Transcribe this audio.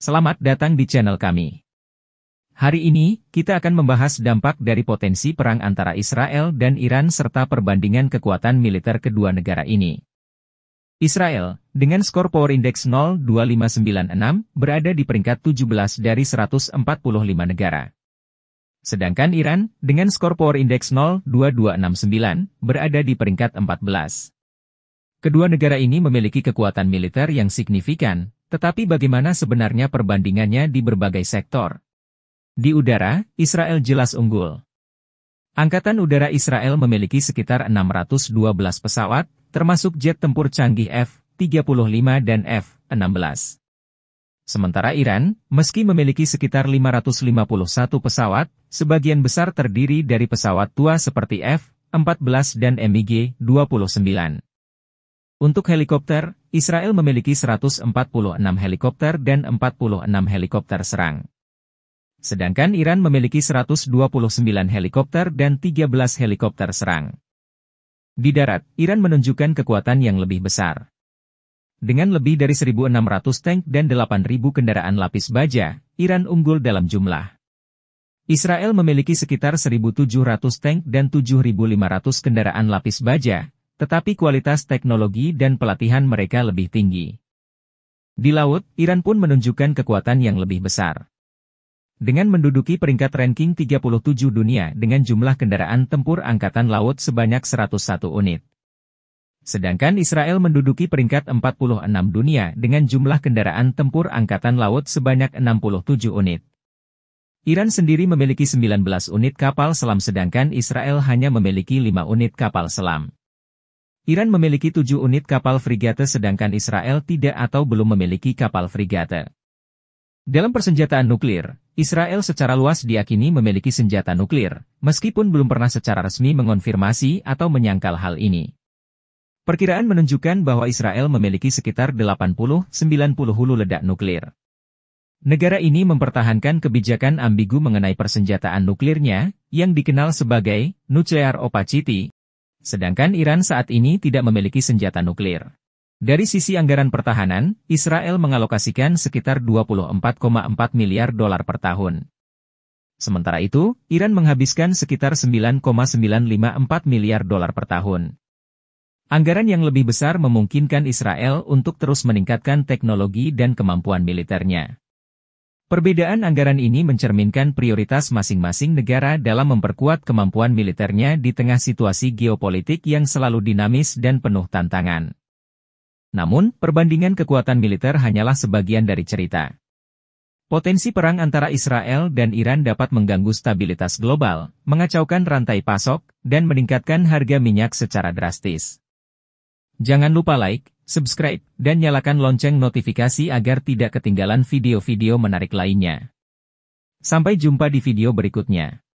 Selamat datang di channel kami. Hari ini, kita akan membahas dampak dari potensi perang antara Israel dan Iran serta perbandingan kekuatan militer kedua negara ini. Israel, dengan skor power index 02596, berada di peringkat 17 dari 145 negara. Sedangkan Iran, dengan skor power index 02269, berada di peringkat 14. Kedua negara ini memiliki kekuatan militer yang signifikan, tetapi bagaimana sebenarnya perbandingannya di berbagai sektor? Di udara, Israel jelas unggul. Angkatan Udara Israel memiliki sekitar 612 pesawat, termasuk jet tempur canggih F-35 dan F-16. Sementara Iran, meski memiliki sekitar 551 pesawat, sebagian besar terdiri dari pesawat tua seperti F-14 dan MiG-29. Untuk helikopter, Israel memiliki 146 helikopter dan 46 helikopter serang. Sedangkan Iran memiliki 129 helikopter dan 13 helikopter serang. Di darat, Iran menunjukkan kekuatan yang lebih besar. Dengan lebih dari 1.600 tank dan 8.000 kendaraan lapis baja, Iran unggul dalam jumlah. Israel memiliki sekitar 1.700 tank dan 7.500 kendaraan lapis baja, tetapi kualitas teknologi dan pelatihan mereka lebih tinggi. Di laut, Iran pun menunjukkan kekuatan yang lebih besar. Dengan menduduki peringkat ranking 37 dunia dengan jumlah kendaraan tempur angkatan laut sebanyak 101 unit. Sedangkan Israel menduduki peringkat 46 dunia dengan jumlah kendaraan tempur angkatan laut sebanyak 67 unit. Iran sendiri memiliki 19 unit kapal selam sedangkan Israel hanya memiliki 5 unit kapal selam. Iran memiliki tujuh unit kapal frigate sedangkan Israel tidak atau belum memiliki kapal frigate. Dalam persenjataan nuklir, Israel secara luas diakini memiliki senjata nuklir, meskipun belum pernah secara resmi mengonfirmasi atau menyangkal hal ini. Perkiraan menunjukkan bahwa Israel memiliki sekitar 80-90 hulu ledak nuklir. Negara ini mempertahankan kebijakan ambigu mengenai persenjataan nuklirnya, yang dikenal sebagai nuclear opacity, Sedangkan Iran saat ini tidak memiliki senjata nuklir. Dari sisi anggaran pertahanan, Israel mengalokasikan sekitar 24,4 miliar dolar per tahun. Sementara itu, Iran menghabiskan sekitar 9,954 miliar dolar per tahun. Anggaran yang lebih besar memungkinkan Israel untuk terus meningkatkan teknologi dan kemampuan militernya. Perbedaan anggaran ini mencerminkan prioritas masing-masing negara dalam memperkuat kemampuan militernya di tengah situasi geopolitik yang selalu dinamis dan penuh tantangan. Namun, perbandingan kekuatan militer hanyalah sebagian dari cerita. Potensi perang antara Israel dan Iran dapat mengganggu stabilitas global, mengacaukan rantai pasok, dan meningkatkan harga minyak secara drastis. Jangan lupa like, subscribe, dan nyalakan lonceng notifikasi agar tidak ketinggalan video-video menarik lainnya. Sampai jumpa di video berikutnya.